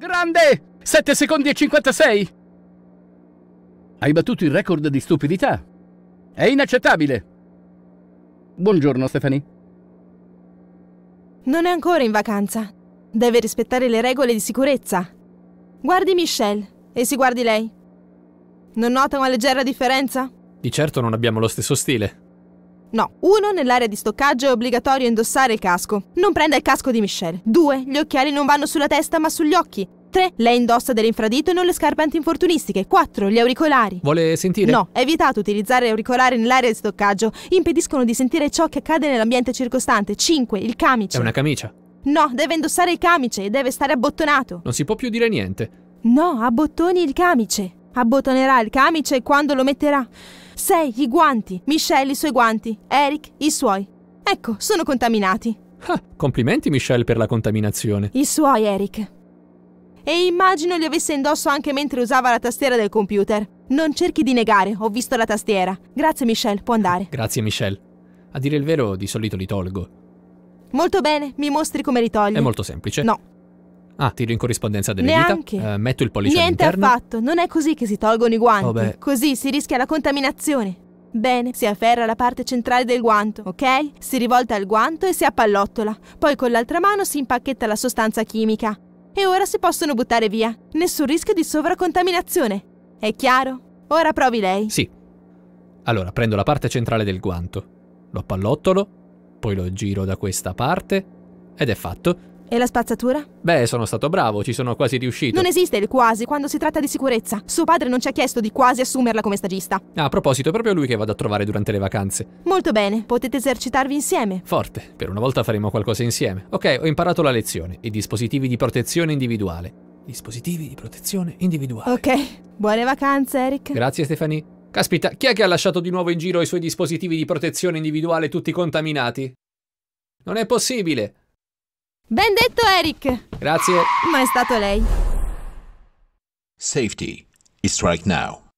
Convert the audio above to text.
Grande! 7 secondi e 56! Hai battuto il record di stupidità. È inaccettabile! Buongiorno, Stephanie. Non è ancora in vacanza. Deve rispettare le regole di sicurezza. Guardi Michelle e si guardi lei. Non nota una leggera differenza? Di certo non abbiamo lo stesso stile. No, uno, nell'area di stoccaggio è obbligatorio indossare il casco. Non prenda il casco di Michelle. Due, gli occhiali non vanno sulla testa ma sugli occhi. 3. Lei indossa dell'infradito e non le scarpe antinfortunistiche. 4. Gli auricolari. Vuole sentire? No, è vietato utilizzare auricolari nell'area di stoccaggio. Impediscono di sentire ciò che accade nell'ambiente circostante. 5. Il camice. È una camicia. No, deve indossare il camice e deve stare abbottonato. Non si può più dire niente. No, abbottoni il camice. Abbottonerà il camice quando lo metterà. 6. I guanti. Michelle i suoi guanti. Eric i suoi. Ecco, sono contaminati. Ah, complimenti Michelle per la contaminazione. I suoi, Eric. E immagino li avesse indosso anche mentre usava la tastiera del computer. Non cerchi di negare, ho visto la tastiera. Grazie Michelle, può andare. Grazie Michelle. A dire il vero, di solito li tolgo. Molto bene, mi mostri come li togli. È molto semplice. No. Ah, tiro in corrispondenza delle Neanche. dita. Eh, metto il pollice Niente all'interno. Niente affatto, non è così che si tolgono i guanti. Vabbè. Oh, così si rischia la contaminazione. Bene, si afferra la parte centrale del guanto, ok? Si rivolta al guanto e si appallottola. Poi con l'altra mano si impacchetta la sostanza chimica. E ora si possono buttare via. Nessun rischio di sovracontaminazione. È chiaro? Ora provi lei. Sì. Allora prendo la parte centrale del guanto, lo appallottolo, poi lo giro da questa parte ed è fatto. E la spazzatura? Beh, sono stato bravo, ci sono quasi riuscito. Non esiste il quasi quando si tratta di sicurezza. Suo padre non ci ha chiesto di quasi assumerla come stagista. Ah, a proposito, è proprio lui che vado a trovare durante le vacanze. Molto bene, potete esercitarvi insieme. Forte, per una volta faremo qualcosa insieme. Ok, ho imparato la lezione. I dispositivi di protezione individuale. Dispositivi di protezione individuale. Ok, buone vacanze, Eric. Grazie, Stephanie. Caspita, chi è che ha lasciato di nuovo in giro i suoi dispositivi di protezione individuale tutti contaminati? Non è possibile! Ben detto Eric! Grazie. Ma è stato lei. Safety. right now.